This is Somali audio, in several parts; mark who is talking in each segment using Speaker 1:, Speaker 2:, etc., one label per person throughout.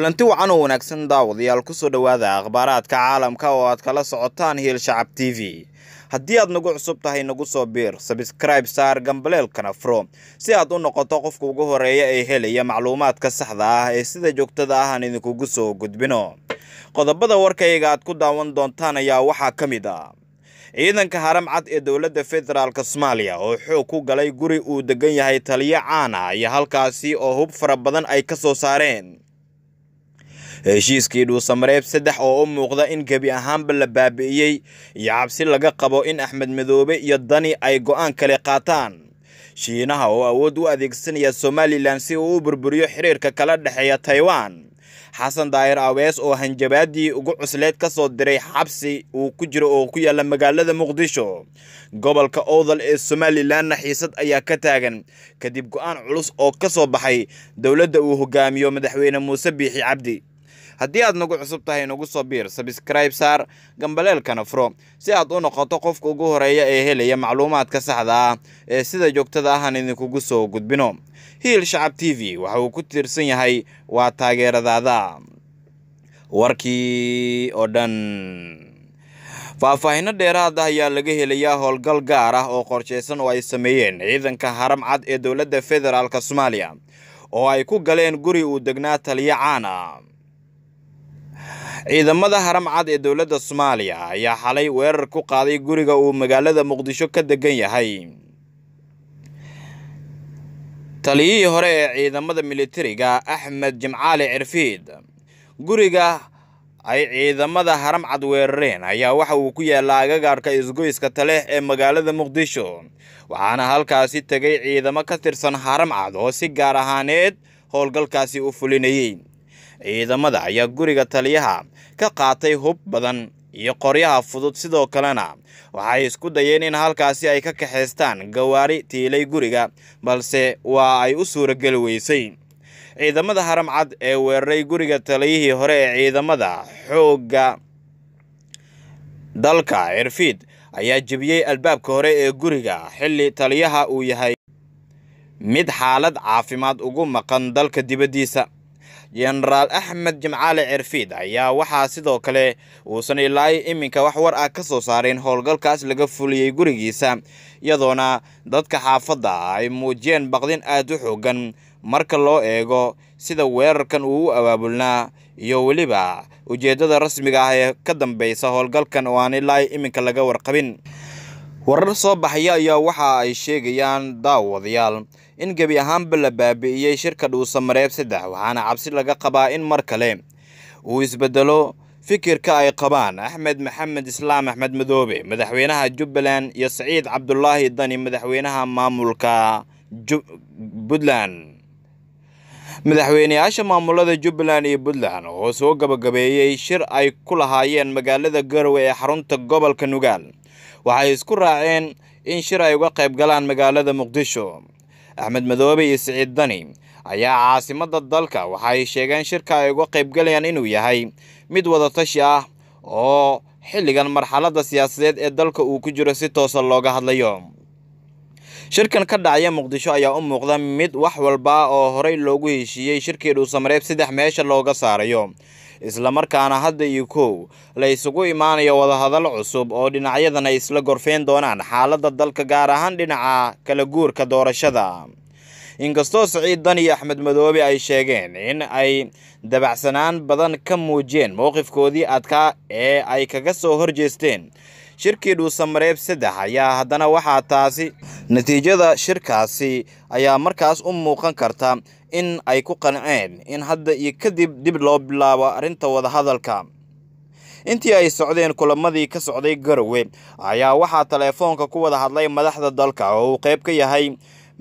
Speaker 1: kulanti wacan oo wanaagsan daawadayaal ku soo dhowaada akhbaaraadka caalamka oo aad kala socotaan hiil shacab t v haddii aad nagu cusub tahay nagu soo biir sabskribe saar gambaleelkana fro si aad u noqoto qofka ugu horeeya ee helaya macluumaadka saxda ah ee sida joogtada ah aan idinkugu soo gudbino qodobada warkayga aad ku daawan doontaan ayaa waxaa ka mid ah ciidanka haram cad ee dowladda federaalk soomaaliya oo xoog ku galay guri uu degan yahay taliyo caana ah iyo halkaasi oo hub fara badan ay ka soo saareen Eh, heshiiskii dhuusamareeb saddex oo u muuqda in gebi ahaanba la baabi'iyey iyo cabsi laga qabo in axmed madoobe iyo dani ay go'aan kale qaataan shiinaha oo awood u adeegsanaya somalilan si uu u burburiyo xiriirka kala dhexeeya taiwan xasan daa'ir awees oo hanjabaaddii ugu cusleed ka soo diray xabsi uu ku jiro oo ku yaalla magaalada muqdisho gobolka owdal ee somalilanna xiisad ayaa ka taagan kadib go'aan culus oo ka soo baxay dowladda uu hogaamiyo madaxweyne muuse biixi cabdi haddii aad nagu cusub tahay nagu soo biir sabskribe saar gambaleelkana furo si aad u noqoto qofka ugu horeeya ee helaya macluumaadka saxda ah ee sida joogtada ahan idinkugu soo gudbino hiil shacab t v waxa uu ku tiirsan yahay waa taageeradaada warkii oo dhan faahfaahino dheeraad ah ayaa laga helayaa howlgal gaar ah oo qorshaysan oo ay sameeyeen ciidanka haram cad ee dowladda federaalk soomaaliya oo ay ku galeen guri uu degnaa taliyo caan ah ciidamada haramcad ee dowladda soomaaliya ayaa xalay weerar ku qaaday guriga uu magaalada muqdisho ka degan yahay taliyihii hore ee ciidamada militariga axmed jimcaali cirfiid guriga ay ciidamada haramcad weerareen ayaa waxa uu ku yaallaa agagaarka isgoyska taleh ee magaalada muqdisho waxaana halkaasi tegay ciidamo ka tirsan haramcad oo si gaar ahaaneed howlgalkaasi u fulinayey ciidamada ayaa guriga taliyaha ka qaatay hub badan iyo qoryaha fudud sidoo kalena waxay isku dayeen in halkaasi ay ka kaxaystaan gawaari tiilay guriga balse waa ay u suurageli weysay ciidamada haramcad ee weeraray guriga taliyihii hore ee ciidamada xoogga dalka cirfiid ayaa jebiyey albaabka hore ee guriga xilli taliyaha uu yahay mid xaalad caafimaad ugu maqan dalka dibaddiisa jenaraal axmed jimcaali cerfiid ayaa waxaa sidoo kale uusan ilaa iminka wax war ah ka soo saareen howlgalkaas laga fuliyey gurigiisa iyadoona dadka xaafadda ah ay muujiyeen baqdin aad u xoogan marka loo eego sida weerarkan uu u abaabulnaa iyo weliba ujeeddada rasmiga ah ee ka dambeysa howlgalkan oo aan ilaa iminka laga warqabin warar soo baxaya ayaa waxa ay sheegayaan daawadayaal in gebi ahaanba la baabi'iyey shirka dhuusa mareeb saddex waxaana cabsi laga qabaa in mar kale uu isbedelo fikirka ay qabaan axmed maxamed islaam axmed madoobe madaxweynaha jubbaland iyo saciid cabdulaahi dani madaxweynaha maamulka puntland madaxweyneyaasha maamulada jubbaland iyo puntland oo soo gabagabeeyey shir ay ku lahaayeen magaalada garowe ee xarunta gobolka nugaal waxay isku raaceen in shir ay uga qayb galaan magaalada muqdisho axmed madoobe iyo siciid dani ayaa caasimadda dalka waxa ay sheegeen shirka ay uga qaybgalayaan inuu yahay mid wadatashi ah oo xilligan marxaladda siyaasadeed ee dalka uu ku jiro si toosa looga hadlayo shirkan ka dhacaya muqdisho ayaa u muuqda mid wax walba oo horey loogu heshiiyey shirkii dhuusamareeb saddex meesha looga saarayo islamarkaana hadda iyo kow la isugu imaanayo wadahadal cusub oo dhinacyadan ay isla gorfeyn doonaan xaaladda dalka gaar ahaan dhinaca kala guurka doorashada inkastoo saciid dan iyo axmed madoobe ay sheegeen in ay dabacsanaan badan ka muujiyeen mowqifkoodii adkaa ee ay kaga soo horjeesteen shirkii dhuusamareeb saddex ayaa haddana waxaa taasi natiijada shirkaasi ayaa markaas u muuqan karta in ay ku qanceen in hadda iyo kadib dib loo bilaabo arrinta wadahadalka intii ay socdeen kulamadii ka socday garowe ayaa waxaa teleefoonka ku wada hadlay madaxda dalka oo uu qayb ka yahay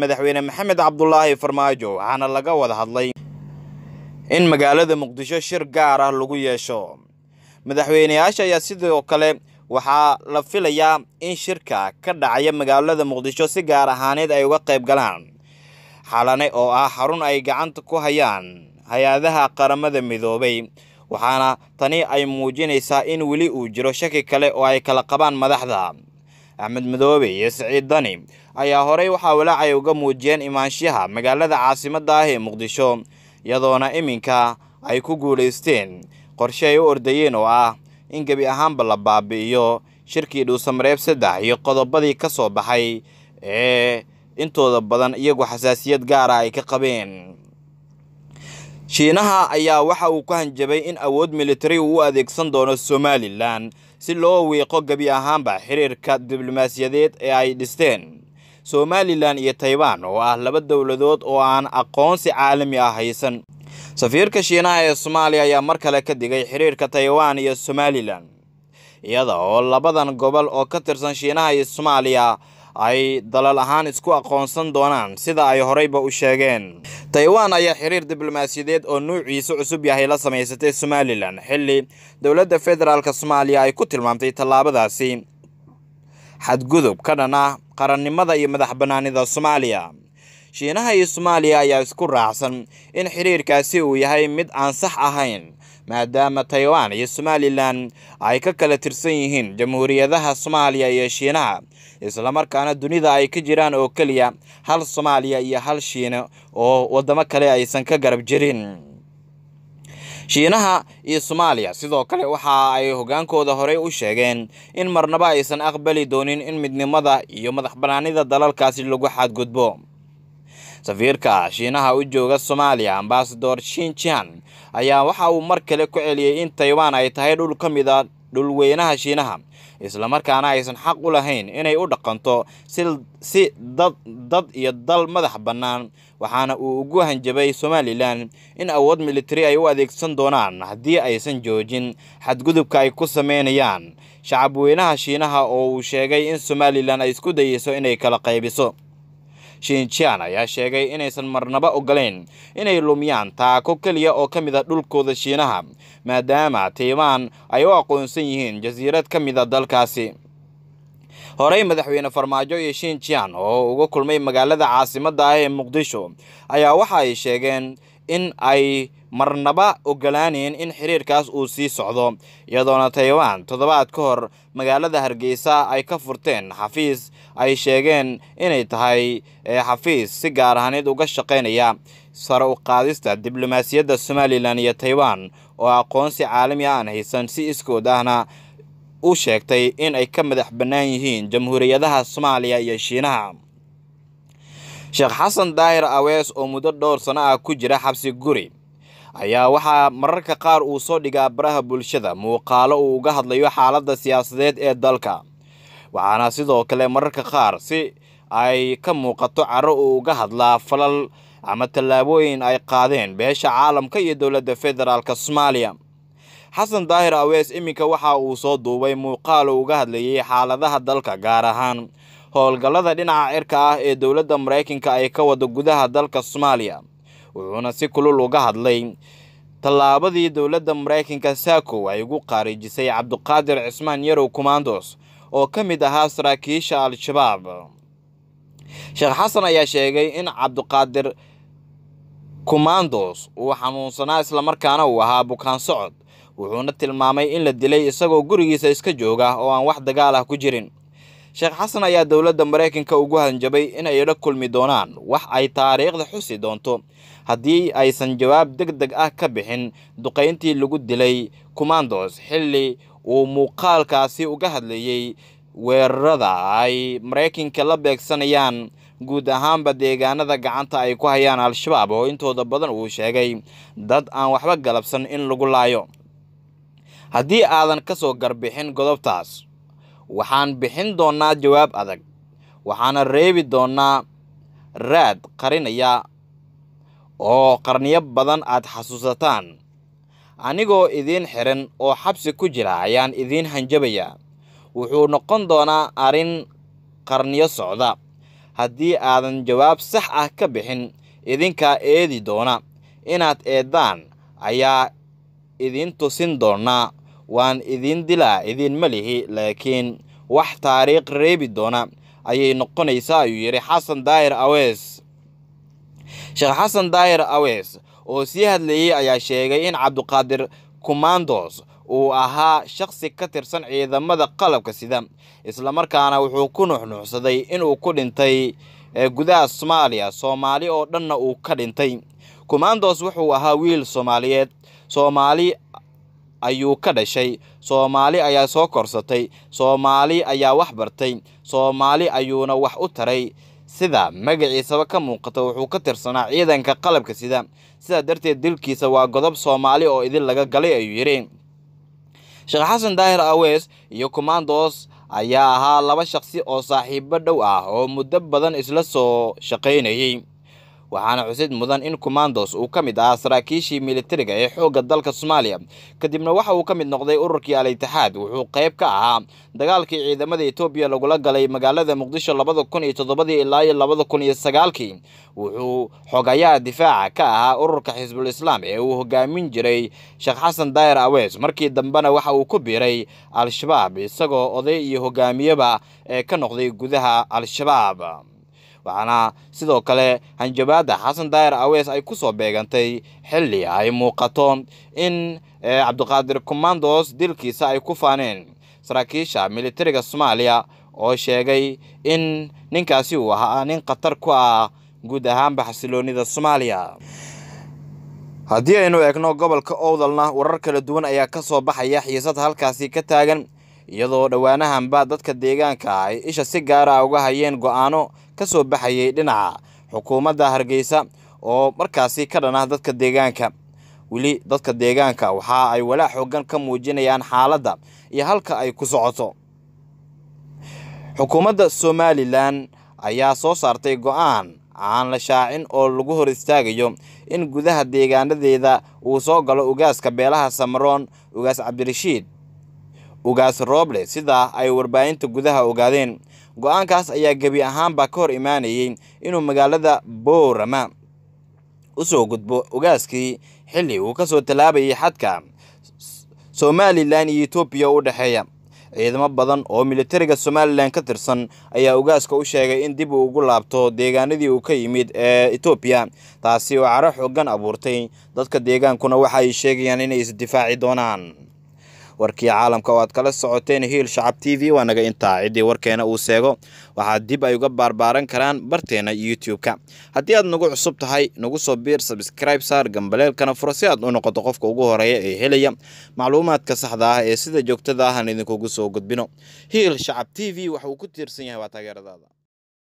Speaker 1: madaxweyne maxamed cabdulaahi farmaajo waxaana laga wada hadlay in magaalada muqdisho shir gaar ah lagu yeesho madaxweyneyaasha ayaa sidoo kale waxaa la filayaa in shirka ka dhacaya magaalada muqdisho si gaar ahaaneed ay uga qayb galaan xalane oo ah xarun ay gacanta ku hayaan hay-adaha qaramada midoobay waxaana tani ay muujinaysaa in weli uu jiro shaki kale oo ay kala qabaan madaxda axmed madoobe iyo siciid dani ayaa horey waxaa walaac ay uga muujiyeen imaanshaha magaalada caasimadda ah ee muqdisho iyadoona iminka ay ku guulaysteen qorshe ay u ordayeen oo ah in gebi ahaanba la baabi'iyo shirkii dhuusamareeb saddex iyo qodobadii ka soo baxay ee intooda badan iyagu xasaasiyad gaara ah ay ka qabeen shiinaha ayaa waxa uu ku hanjabay in awood militari uu adeegsan doono somalilan si loo wiiqo gebi ahaanba xiriirka diblomaasiyadeed ee ay dhisteen somalilan iyo taybaan oo ah laba dowladood oo aan aqoonsi caalami ah haysan safiirka shiinaha ee soomaaliya ayaa mar kale ka digay xiriirka taiwan iyo somalilan iyada oo labadan gobol oo ka tirsan shiinaha iyo soomaaliya ay dalal ahaan isku aqoonsan doonaan sida ay horeyba u sheegeen taiwan ayaa xiriir diblomaasiyadeed oo nuuciisa cusub yahay la samaysatay somalilan xilli dowladda federaalk soomaaliya ay ku tilmaamtay tallaabadaasi xadgudub ka dhan ah qarannimada iyo madax bannaanida soomaaliya shiinaha iyo soomaaliya ayaa isku raacsan in xiriirkaasi uu yahay mid aan sax ahayn maadaama taiwan iyo somalilan ay ka kala tirsan yihiin jamhuuriyadaha soomaaliya iyo shiinaha islamarkaana dunida ay ka jiraan oo keliya hal soomaaliya iyo hal shiine oo waddamo kale aysan ka garab jirin shiinaha iyo soomaaliya sidoo kale waxa ay hogaankooda horey u sheegeen in marnaba aysan aqbali doonin in midnimada iyo madaxbanaanida dalalkaasi lagu xadgudbo safiirka shiinaha u jooga soomaaliya ambasador shinjian ayaa waxa uu mar kale ku celiyey in taiwan ay tahay dhul ka mid a dhulweynaha shiinaha islamarkaana aysan xaq u lahayn inay u dhaqanto si dad dad iyo dal madax bannaan waxaana uu ugu hanjabay somalilan in awood militari ay u adeegsan doonaan haddii aysan joojin xadgudubka ay ku sameynayaan shacabweynaha shiinaha oo uu sheegay in somalilan ay isku dayiso inay kala qaybiso jinjaan ayaa sheegay inaysan marnaba ogolayn inay lumiyaan taako keliya oo ka mid a dhulkooda shiinaha maadaama tiimaan ay u aqoonsan yihiin jasiirad ka mid a dalkaasi horey madaxweyne farmaajo iyo shinjaan oo uga kulmay magaalada caasimadda ah ee muqdisho ayaa waxa ay sheegeen in ay marnaba ogolaanayn in xiriirkaas uu sii socdo iyadoona taiwan toddobaad ka hor magaalada hargeysa ay ka furteen xafiis ay sheegeen inay tahay eh, xafiis si gaar ahaanid uga shaqaynaya sare u qaadista diblomaasiyadda somalilan iyo taiwan oo aqoonsi caalami aan haysan si iskood ahna u sheegtay in ay ka madax bannaan yihiin jamhuuriyadaha soomaaliya iyo shiinaha sheekh xasan daahir awees oo muddo dhowr sano ah ku jira xabsi guri ayaa waxaa mararka qaar uu soo dhigaa baraha bulshada muuqaalo uu uga hadlayo xaaladda siyaasadeed ee dalka waxaana sidoo kale mararka qaar si ay ka muuqato caro uu uga hadlaa falal ama tallaabooyin ay qaadeen beesha caalamka iyo dowladda federaalka soomaaliya xasan daahir awees iminka waxa uu soo duubay muuqaal uu uga hadlayay xaaladaha dalka gaar ahaan howlgallada dhinaca cirka ah ee dowladda maraykanka ay ka wada gudaha dalka soomaaliya wuxuuna si kulul uga hadlay tallaabadii dowladda maraykanka saako ay ugu qaariijisay cabdiqaadir cismaan yarow kumaandos oo ka mid ahaa saraakiisha al-shabaab sheekh xasan ayaa sheegay in cabdiqaadir kumaandos uu xanuunsanaa islamarkaana uu ahaa bukaan socod wuxuuna tilmaamay in la dilay isagoo gurigiisa iska jooga oo aan wax dagaal ah ku jirin sheekh xasan ayaa dowladda maraykanka ugu hanjabay inay la kulmi doonaan wax ay taariikhda xusi doonto haddii aysan jawaab deg deg ah ka bixin duqayntii lagu dilay commandos xilli uu muuqaalkaasi uga hadlayey weerarada ay maraykanka la beegsanayaan guud ahaanba deegaanada gacanta ay ku hayaan al-shabaab oo intooda badan uu sheegay dad aan waxba galabsan in lagu laayo haddii aadan ka soo garbixin godobtaas waxaan bixin doonaa jawaab adag waxaana reebi doonaa raad qarinaya oo qarniyo badan aad xasuusataan anigoo idiin xihan oo xabsi ku jira ayaan idiin hanjabayaa wuxuu noqon doonaa arrin qarniyo socda haddii aadan jawaab sax ah ka bixin idinkaa eedi doona inaad eeddaan ayaa idiin tusin doonaa waan idin dilaa idinma malihi laakiin wax taariikh reebi doona ayay noqonaysaa ayuu yidhi xasan daahir awees sheekh xasan daahir awees oo sii hadlayey ayaa sheegay in cabduqaadir kumandos uu ahaa shaqsi ka tirsan ciidamada qalabka sida islamarkaana wuxuu ku nuxnuxsaday inuu ku dhintay eh, gudaha soomaaliya soomaali oo dhanna uu ka dhintay kumandos wuxuu ahaa wiil soomaaliyeed soomaali ayuu ka dhashay soomaali ayaa soo korsatay soomaali ayaa wax bartay soomaali ayuuna wax u taray sida magaciisaba ka muuqata wuxuu ka tirsanaa ciidanka qalabka sida sidaa darteed dilkiisa waa godob soomaali oo idin laga galay ayuu yidhi sheekh xasan daahir awees iyo kumaandoos ayaa ahaa laba shaqsi oo saaxiibo dhow ah oo muddo badan isla soo shaqaynayay waxaana xusid mudan in commandos uu ka mid ahaa saraakiishii militariga ee xoogga dalka soomaaliya kadibna waxa uu ka mid noqday ururkii al itixaad wuxuu qayb ka ahaa dagaalkii ciidamada etoobiya lagula galay magaalada muqdisho labada kun iyo toddobadii ilaa iyo labada kun iyo sagaalkii wuxuu xogayaha difaaca ka ahaa ururka xisbul islaam ee uu hogaamin jiray sheekh xasan daayar aweys markii dambena waxa uu ku biiray al-shabaab isagoo oday iyo hogaamiyeba ee ka noqday gudaha al-shabaab waxaana sidoo kale hanjabaada xasan daayar aweys ay kusoo beegantay xilli ay muuqato in cabdiqaadir eh, commandos dilkiisa ay ku faaneen saraakiisha militariga soomaaliya oo sheegay in ninkaasi uu ahaa nin khatar ku ah guud ahaanba xasiloonida soomaaliya haddii aynu eegno gobolka owdalna warar kala duwan ayaa ka soo baxaya xiisad halkaasi ka taagan iyadoo dhowaanahanba dadka deegaanka ay isha si gaara ah uga hayeen go'aano ka soo baxayay dhinaca xukuumadda hargeysa oo markaasi ka dhan ah dadka deegaanka weli dadka deegaanka waxa ay walaac xoogan ka muujinayaan xaaladda iyo halka ay ku socoto xukuumadda somalilan ayaa soo saartay go'aan aan aan la shaacin oo lagu hor istaagayo in gudaha deegaanadeeda uu soo galo ugaaska beelaha samaroon ugaas cabdirashiid ugaas rooble sidaa ay warbaahinta gudaha ogaadeen go-aankaas ayaa gebi ahaanba ka hor imaanayay inuu magaalada boorama u soo gudbo ugaaskii xilli uu ka soo tallaabayay xadka somalilan iyo etoobiya u dhexeeya ciidamo badan oo militariga somalilan ka tirsan ayaa ugaaska u sheegay in dib uu ugu laabto deegaanadii uu ka yimid ee etoobiya taasi oo caro xoogan abuurtay dadka deegaankuna waxa ay sheegayaan inay isdifaaci doonaan warkii caalamka oo aad kala socoteen hiil shacab t v waa naga intaa ciddii warkeena uu seego waxaad dib ay uga baarbaaran karaan barteena youtube-ka haddii aad nagu cusub tahay nagu soo biir sabscribe saar gambaleelkana furo si aad u noqoto qofka ugu horeeya ee helaya macluumaadka saxda ah ee sida joogtada ahan idinkugu soo gudbino hiil shacab t v waxa uu ku tiirsan yahay waa taageeradaada